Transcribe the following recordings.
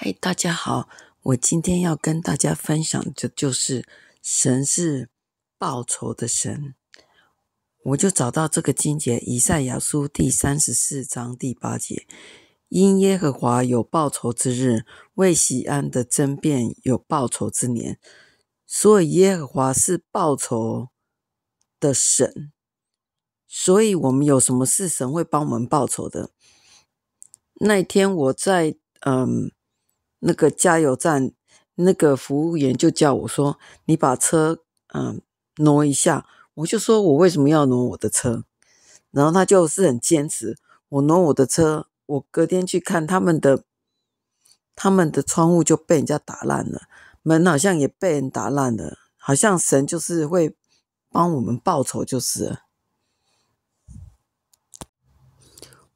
嗨，大家好，我今天要跟大家分享的，就是神是报仇的神。我就找到这个经节，以赛亚书第三十四章第八节：“因耶和华有报仇之日，为喜安的争辩有报仇之年。”所以耶和华是报仇的神，所以我们有什么事，神会帮我们报仇的。那天我在嗯。那个加油站那个服务员就叫我说：“你把车嗯挪一下。”我就说：“我为什么要挪我的车？”然后他就是很坚持。我挪我的车，我隔天去看他们的，他们的窗户就被人家打烂了，门好像也被人打烂了。好像神就是会帮我们报仇，就是。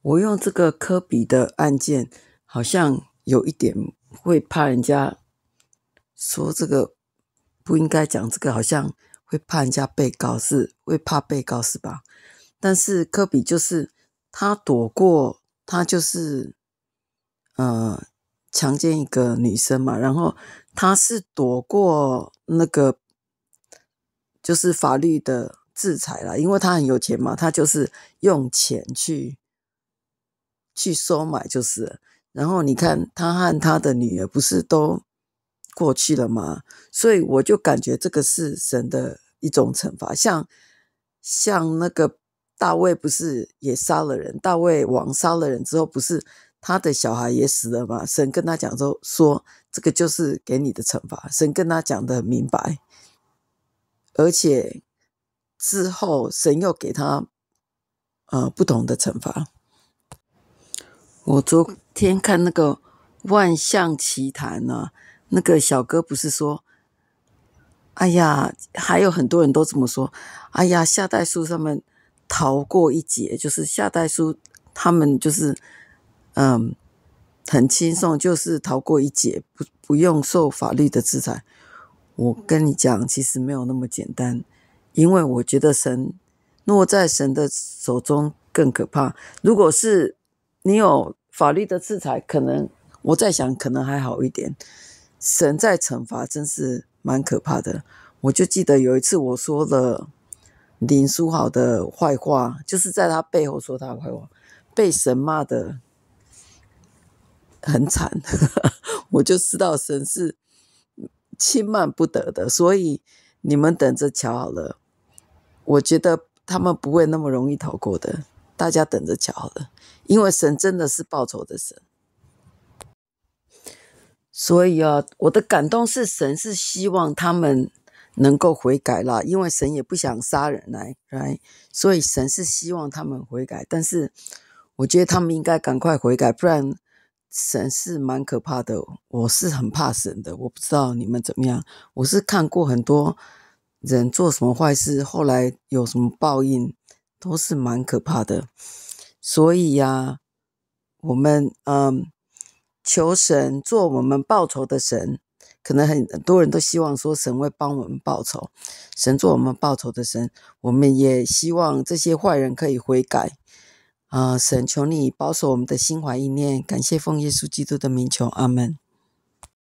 我用这个科比的案件，好像有一点。会怕人家说这个不应该讲这个，好像会怕人家被告是会怕被告是吧？但是科比就是他躲过，他就是呃强奸一个女生嘛，然后他是躲过那个就是法律的制裁了，因为他很有钱嘛，他就是用钱去去收买，就是。然后你看，他和他的女儿不是都过去了吗？所以我就感觉这个是神的一种惩罚。像像那个大卫不是也杀了人？大卫王杀了人之后，不是他的小孩也死了吗？神跟他讲说，说这个就是给你的惩罚。神跟他讲的明白，而且之后神又给他啊不同的惩罚。我昨。天看那个《万象奇谈》呢，那个小哥不是说，哎呀，还有很多人都这么说，哎呀，夏代叔他们逃过一劫，就是夏代叔他们就是，嗯，很轻松，就是逃过一劫，不不用受法律的制裁。我跟你讲，其实没有那么简单，因为我觉得神落在神的手中更可怕。如果是你有。法律的制裁可能，我在想可能还好一点。神在惩罚，真是蛮可怕的。我就记得有一次我说了林书豪的坏话，就是在他背后说他坏话，被神骂的很惨。我就知道神是轻慢不得的，所以你们等着瞧好了。我觉得他们不会那么容易逃过的。大家等着瞧好了，因为神真的是报仇的神，所以啊，我的感动是神是希望他们能够悔改啦，因为神也不想杀人来来，所以神是希望他们悔改。但是，我觉得他们应该赶快悔改，不然神是蛮可怕的。我是很怕神的，我不知道你们怎么样。我是看过很多人做什么坏事，后来有什么报应。都是蛮可怕的，所以呀，我们嗯，求神做我们报仇的神，可能很多人都希望说神会帮我们报仇，神做我们报仇的神，我们也希望这些坏人可以悔改，啊，神求你保守我们的心怀意念，感谢奉耶稣基督的名求，阿门。